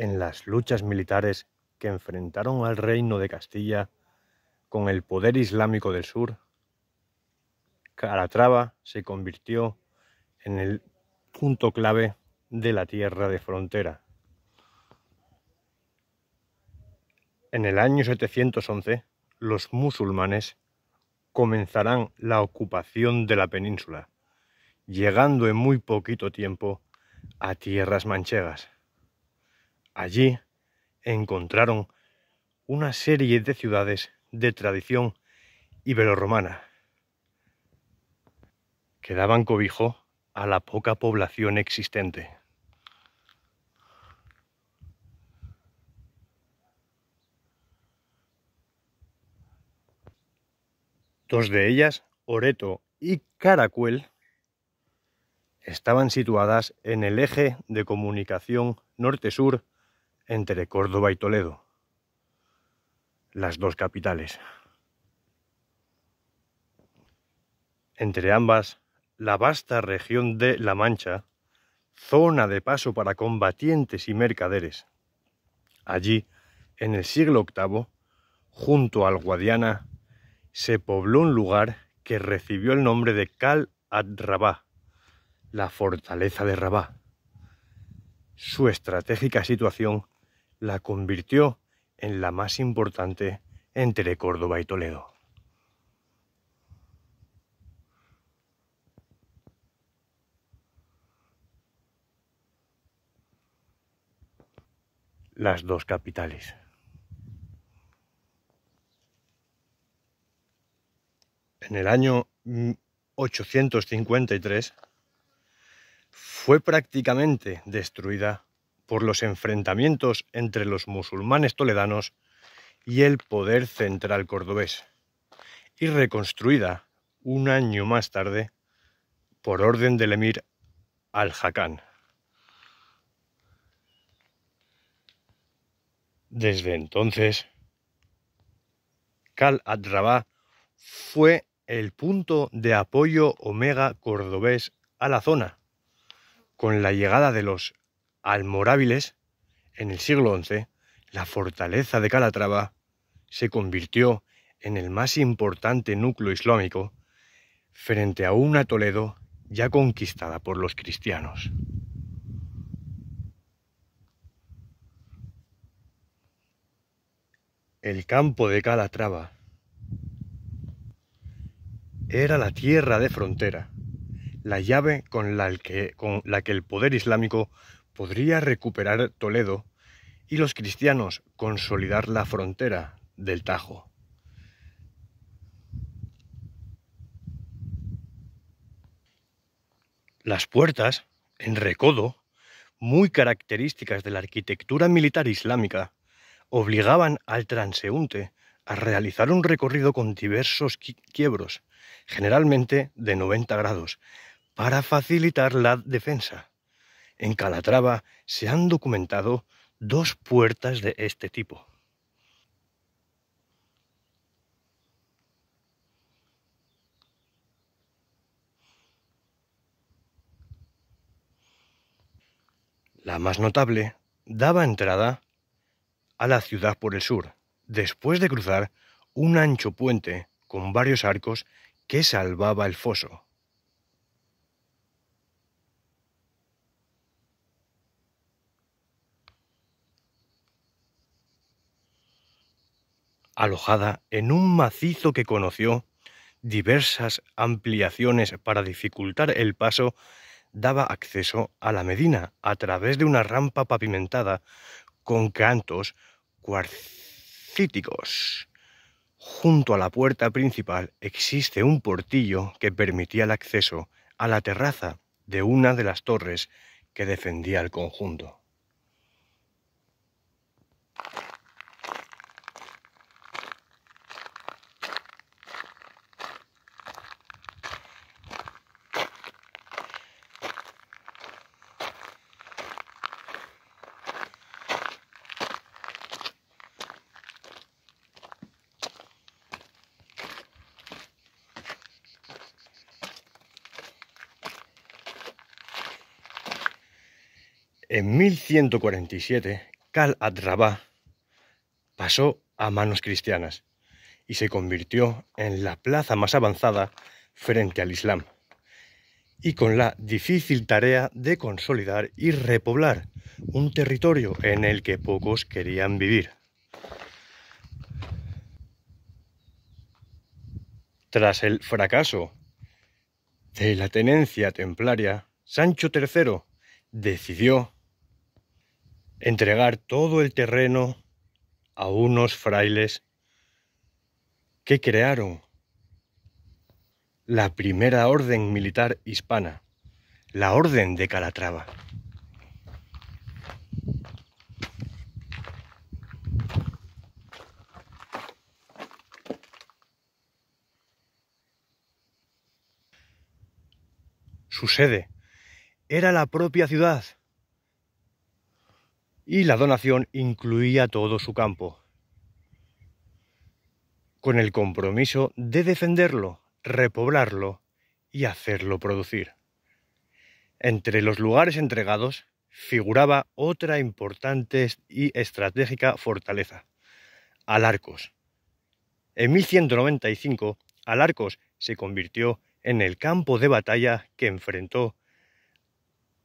en las luchas militares que enfrentaron al reino de Castilla con el poder islámico del sur, Calatrava se convirtió en el punto clave de la tierra de frontera. En el año 711, los musulmanes comenzarán la ocupación de la península, llegando en muy poquito tiempo a tierras manchegas. Allí encontraron una serie de ciudades de tradición ibero-romana que daban cobijo a la poca población existente. Dos de ellas, Oreto y Caracuel, estaban situadas en el eje de comunicación norte-sur entre Córdoba y Toledo, las dos capitales. Entre ambas, la vasta región de La Mancha, zona de paso para combatientes y mercaderes. Allí, en el siglo VIII, junto al Guadiana, se pobló un lugar que recibió el nombre de Cal ad-Rabá, la fortaleza de Rabá. Su estratégica situación la convirtió en la más importante entre Córdoba y Toledo. Las dos capitales. En el año 853 fue prácticamente destruida por los enfrentamientos entre los musulmanes toledanos y el poder central cordobés, y reconstruida un año más tarde por orden del emir al-Hakán. Desde entonces, Kal Adrabá fue el punto de apoyo omega cordobés a la zona, con la llegada de los Almoráviles, en el siglo XI, la fortaleza de Calatrava se convirtió en el más importante núcleo islámico frente a una Toledo ya conquistada por los cristianos. El campo de Calatrava era la tierra de frontera, la llave con con la que el poder islámico podría recuperar Toledo y los cristianos consolidar la frontera del Tajo. Las puertas, en recodo, muy características de la arquitectura militar islámica, obligaban al transeúnte a realizar un recorrido con diversos quiebros, generalmente de 90 grados, para facilitar la defensa en Calatrava se han documentado dos puertas de este tipo. La más notable daba entrada a la ciudad por el sur, después de cruzar un ancho puente con varios arcos que salvaba el foso. alojada en un macizo que conoció diversas ampliaciones para dificultar el paso, daba acceso a la Medina a través de una rampa pavimentada con cantos cuarcíticos. Junto a la puerta principal existe un portillo que permitía el acceso a la terraza de una de las torres que defendía el conjunto. En 1147, Kal pasó a manos cristianas y se convirtió en la plaza más avanzada frente al Islam, y con la difícil tarea de consolidar y repoblar un territorio en el que pocos querían vivir. Tras el fracaso de la tenencia templaria, Sancho III decidió entregar todo el terreno a unos frailes que crearon la primera orden militar hispana, la Orden de Calatrava. Su sede era la propia ciudad y la donación incluía todo su campo, con el compromiso de defenderlo, repoblarlo y hacerlo producir. Entre los lugares entregados figuraba otra importante y estratégica fortaleza, Alarcos. En 1195, Alarcos se convirtió en el campo de batalla que enfrentó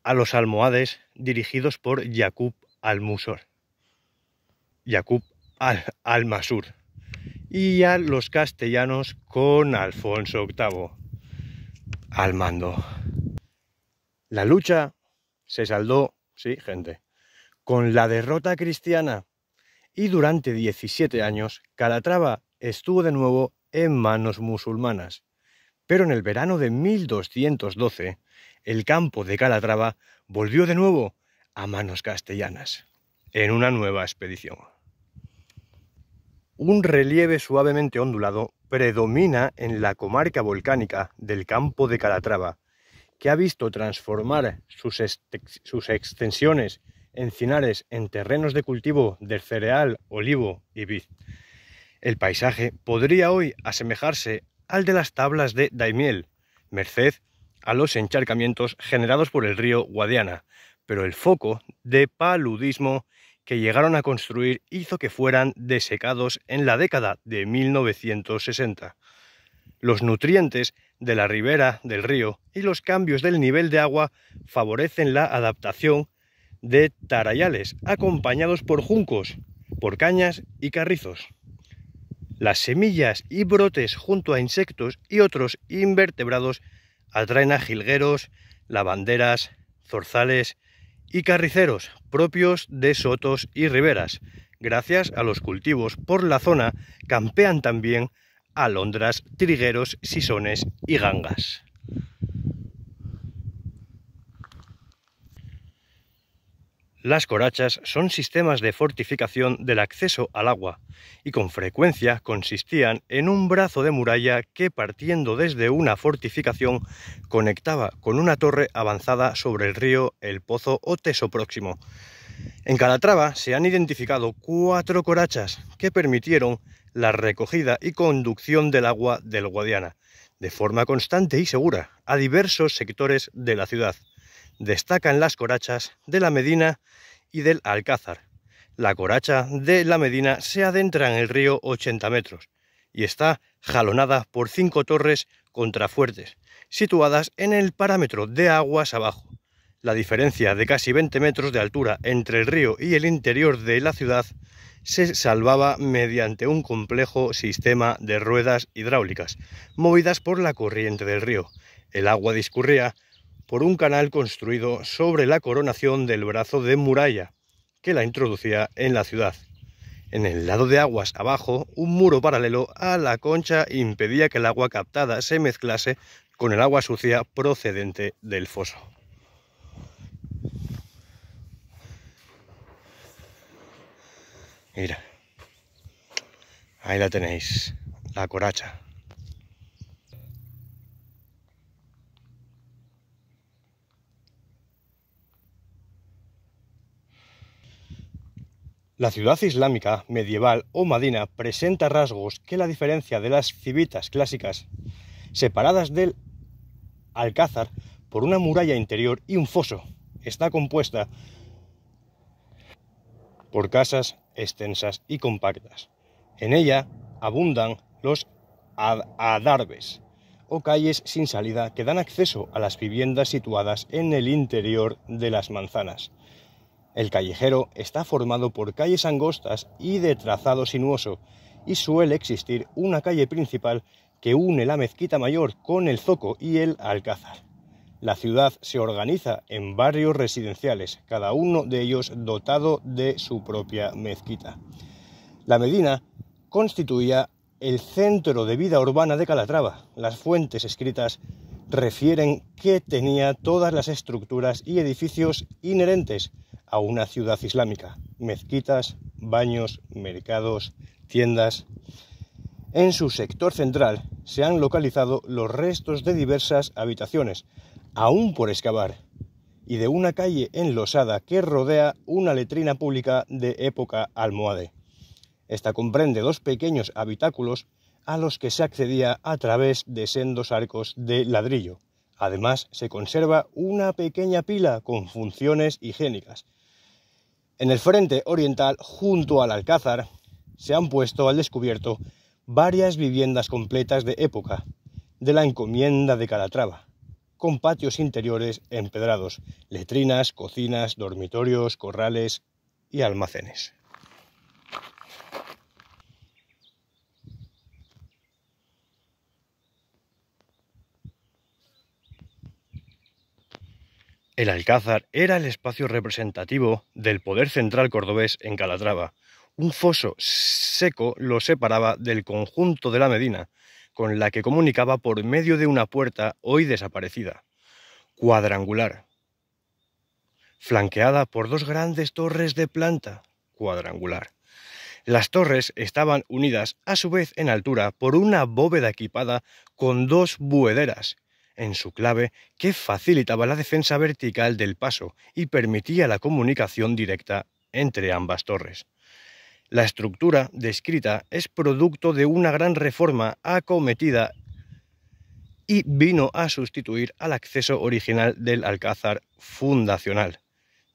a los almohades dirigidos por Yacub al-Musor, Yacub al-Masur y a los castellanos con Alfonso VIII al mando. La lucha se saldó, sí, gente, con la derrota cristiana y durante 17 años Calatrava estuvo de nuevo en manos musulmanas. Pero en el verano de 1212, el campo de Calatrava volvió de nuevo a manos castellanas en una nueva expedición. Un relieve suavemente ondulado predomina en la comarca volcánica del campo de Calatrava, que ha visto transformar sus, extensiones encinares en terrenos de cultivo ...de cereal, olivo y vid. El paisaje podría hoy asemejarse al de las tablas de Daimiel, merced a los encharcamientos generados por el río Guadiana, pero el foco de paludismo que llegaron a construir hizo que fueran desecados en la década de 1960. Los nutrientes de la ribera del río y los cambios del nivel de agua favorecen la adaptación de tarayales acompañados por juncos, por cañas y carrizos. Las semillas y brotes junto a insectos y otros invertebrados atraen a jilgueros, lavanderas, zorzales, y carriceros propios de sotos y riberas. Gracias a los cultivos por la zona campean también alondras, trigueros, sisones y gangas. Las corachas son sistemas de fortificación del acceso al agua y con frecuencia consistían en un brazo de muralla que partiendo desde una fortificación conectaba con una torre avanzada sobre el río, el pozo o teso próximo. En Calatrava se han identificado cuatro corachas que permitieron la recogida y conducción del agua del Guadiana de forma constante y segura a diversos sectores de la ciudad destacan las corachas de la Medina y del Alcázar. La coracha de la Medina se adentra en el río 80 metros y está jalonada por cinco torres contrafuertes, situadas en el parámetro de aguas abajo. La diferencia de casi 20 metros de altura entre el río y el interior de la ciudad se salvaba mediante un complejo sistema de ruedas hidráulicas, movidas por la corriente del río. El agua discurría por un canal construido sobre la coronación del brazo de muralla que la introducía en la ciudad. En el lado de aguas abajo, un muro paralelo a la concha impedía que el agua captada se mezclase con el agua sucia procedente del foso. Mira, ahí la tenéis, la coracha. La ciudad islámica medieval o Madina presenta rasgos que la diferencia de las civitas clásicas, separadas del alcázar por una muralla interior y un foso, está compuesta por casas extensas y compactas. En ella abundan los adarves adarbes o calles sin salida que dan acceso a las viviendas situadas en el interior de las manzanas. El callejero está formado por calles angostas y de trazado sinuoso, y suele existir una calle principal que une la mezquita mayor con el zoco y el alcázar. La ciudad se organiza en barrios residenciales, cada uno de ellos dotado de su propia mezquita. La Medina constituía el centro de vida urbana de Calatrava. Las fuentes escritas refieren que tenía todas las estructuras y edificios inherentes a una ciudad islámica, mezquitas, baños, mercados, tiendas. En su sector central se han localizado los restos de diversas habitaciones, aún por excavar, y de una calle enlosada que rodea una letrina pública de época almohade. Esta comprende dos pequeños habitáculos a los que se accedía a través de sendos arcos de ladrillo. Además, se conserva una pequeña pila con funciones higiénicas. En el frente oriental, junto al alcázar, se han puesto al descubierto varias viviendas completas de época de la encomienda de Calatrava, con patios interiores empedrados, letrinas, cocinas, dormitorios, corrales y almacenes. El Alcázar era el espacio representativo del poder central cordobés en Calatrava. Un foso seco lo separaba del conjunto de la Medina, con la que comunicaba por medio de una puerta hoy desaparecida, cuadrangular, flanqueada por dos grandes torres de planta cuadrangular. Las torres estaban unidas a su vez en altura por una bóveda equipada con dos buederas en su clave que facilitaba la defensa vertical del paso y permitía la comunicación directa entre ambas torres. La estructura descrita es producto de una gran reforma acometida y vino a sustituir al acceso original del alcázar fundacional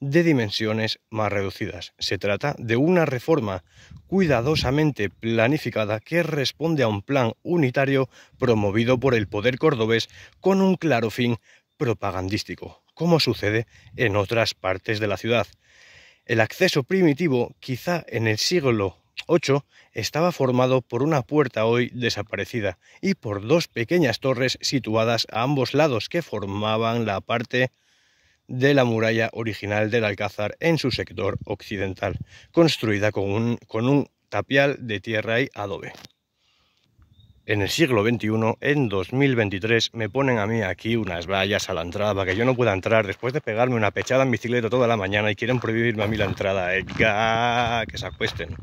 de dimensiones más reducidas. Se trata de una reforma cuidadosamente planificada que responde a un plan unitario promovido por el poder cordobés con un claro fin propagandístico, como sucede en otras partes de la ciudad. El acceso primitivo, quizá en el siglo VIII, estaba formado por una puerta hoy desaparecida y por dos pequeñas torres situadas a ambos lados que formaban la parte de la muralla original del Alcázar en su sector occidental, construida con un, con un tapial de tierra y adobe. En el siglo XXI, en 2023, me ponen a mí aquí unas vallas a la entrada para que yo no pueda entrar después de pegarme una pechada en bicicleta toda la mañana y quieren prohibirme a mí la entrada. ¡Ega! Que se acuesten.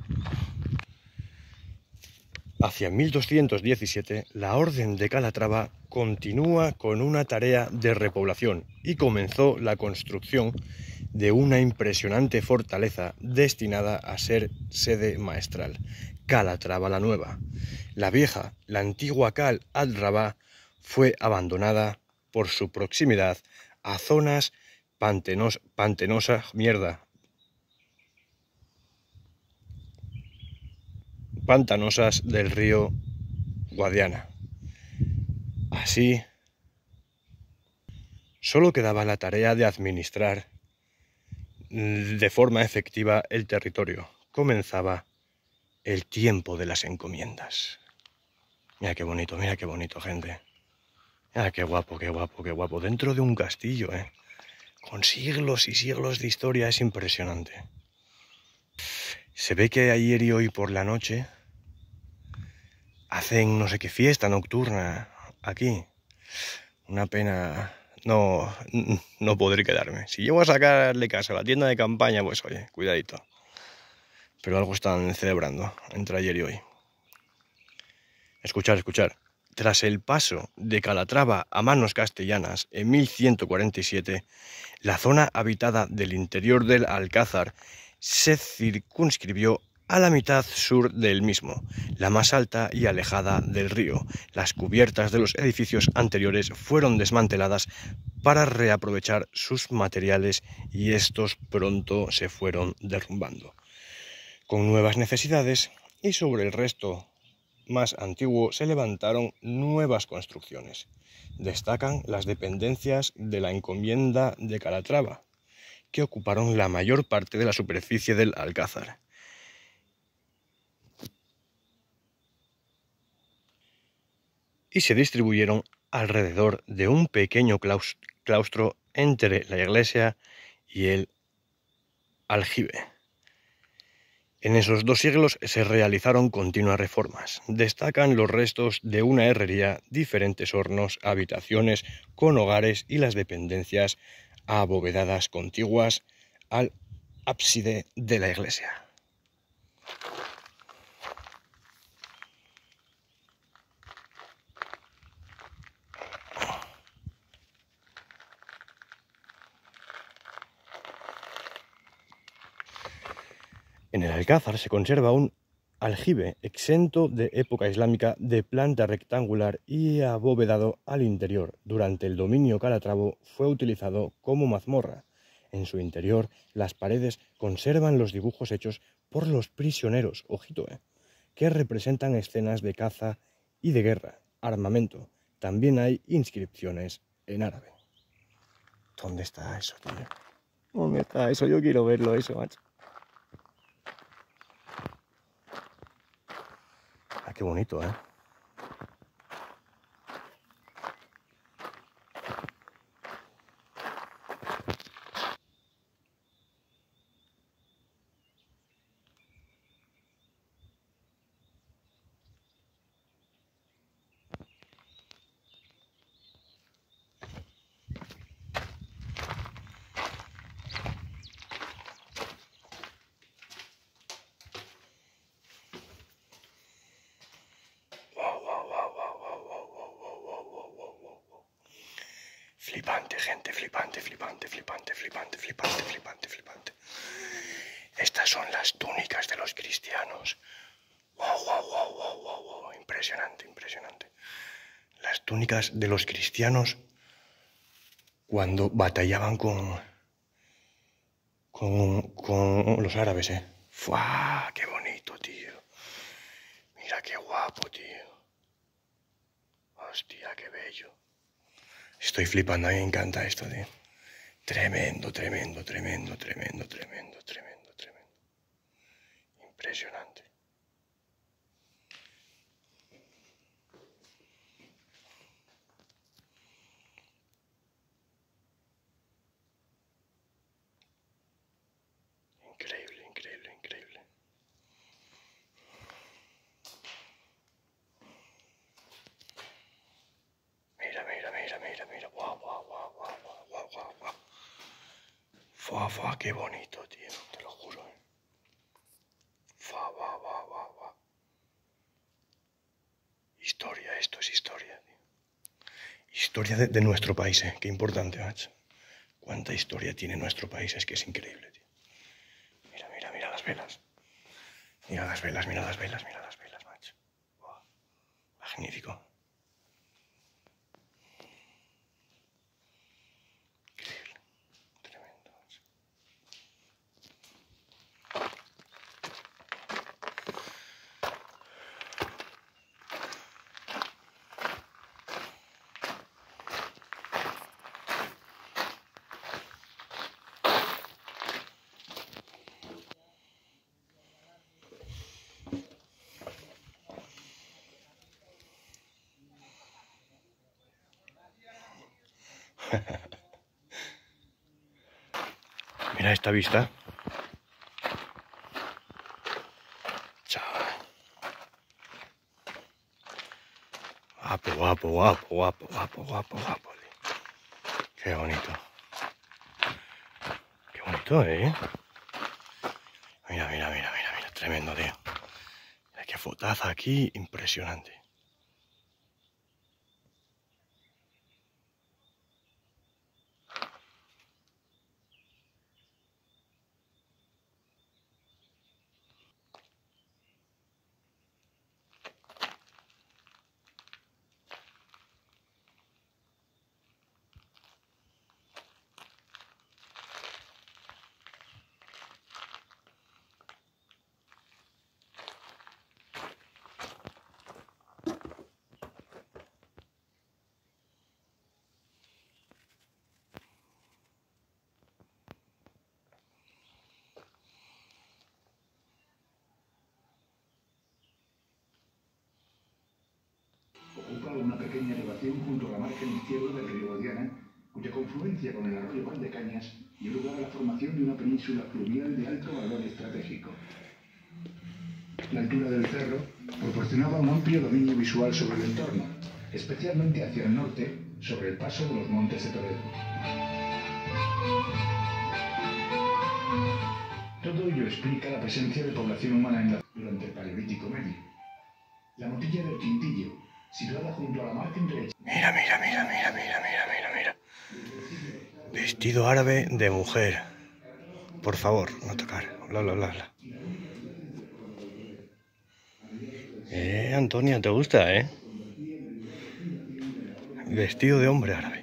Hacia 1217, la Orden de Calatrava continúa con una tarea de repoblación y comenzó la construcción de una impresionante fortaleza destinada a ser sede maestral, Calatrava la Nueva. La vieja, la antigua Cal al fue abandonada por su proximidad a zonas pantenosa mierda, pantanosas del río Guadiana. Así, solo quedaba la tarea de administrar de forma efectiva el territorio. Comenzaba el tiempo de las encomiendas. Mira qué bonito, mira qué bonito, gente. Mira qué guapo, qué guapo, qué guapo. Dentro de un castillo, ¿eh? Con siglos y siglos de historia es impresionante. Se ve que ayer y hoy por la noche hacen no sé qué fiesta nocturna aquí. Una pena no, no podré quedarme. Si llego a sacarle casa a la tienda de campaña, pues oye, cuidadito. Pero algo están celebrando entre ayer y hoy. Escuchar, escuchar. Tras el paso de Calatrava a manos castellanas en 1147, la zona habitada del interior del Alcázar se circunscribió a la mitad sur del mismo, la más alta y alejada del río. Las cubiertas de los edificios anteriores fueron desmanteladas para reaprovechar sus materiales y estos pronto se fueron derrumbando. Con nuevas necesidades y sobre el resto más antiguo se levantaron nuevas construcciones. Destacan las dependencias de la encomienda de Calatrava, que ocuparon la mayor parte de la superficie del Alcázar y se distribuyeron alrededor de un pequeño claustro entre la iglesia y el aljibe. En esos dos siglos se realizaron continuas reformas. Destacan los restos de una herrería, diferentes hornos, habitaciones con hogares y las dependencias abovedadas contiguas al ábside de la iglesia. En el alcázar se conserva un aljibe exento de época islámica de planta rectangular y abovedado al interior. Durante el dominio calatravo fue utilizado como mazmorra. En su interior las paredes conservan los dibujos hechos por los prisioneros, ojito, eh, que representan escenas de caza y de guerra, armamento. También hay inscripciones en árabe. ¿Dónde está eso, tío? ¿Dónde está eso? Yo quiero verlo, eso, macho. qué bonito, ¿eh? de los cristianos cuando batallaban con, con, los árabes, ¿eh? ¡Qué bonito, tío! Mira qué guapo, tío. Hostia, qué bello. Estoy flipando, a mí me encanta esto, tío. Tremendo, tremendo, tremendo, tremendo, tremendo, tremendo, tremendo. Impresionante. qué bonito, tío, te lo juro. Eh. Fa, va, va, Historia, esto es historia, Historia de, nuestro país, eh. qué importante, macho. Cuánta historia tiene nuestro país, es que es increíble, Mira, mira, mira las velas. Mira las velas, mira las velas, mira las velas. Mira esta vista. Chaval. Guapo, guapo, guapo, guapo, guapo, guapo, guapo. Qué bonito. Qué bonito, ¿eh? Mira, mira, mira, mira, mira. Tremendo, tío. Mira qué fotaza aquí. Impresionante. una pequeña elevación junto a la margen izquierda del río Guadiana, cuya confluencia con el arroyo Valdecañas dio lugar a la formación de una península fluvial de alto valor estratégico. La altura del cerro proporcionaba un amplio dominio visual sobre el entorno, especialmente hacia el norte, sobre el paso de los montes de Toledo. Todo ello explica la presencia de población humana en la... durante el Paleolítico Medio. La motilla del Quintillo, Mira, mira, mira, mira, mira, mira, mira, mira. Vestido árabe de mujer. Por favor, no tocar. Bla, bla, bla, bla. Eh, Antonia, te gusta, ¿eh? Vestido de hombre árabe.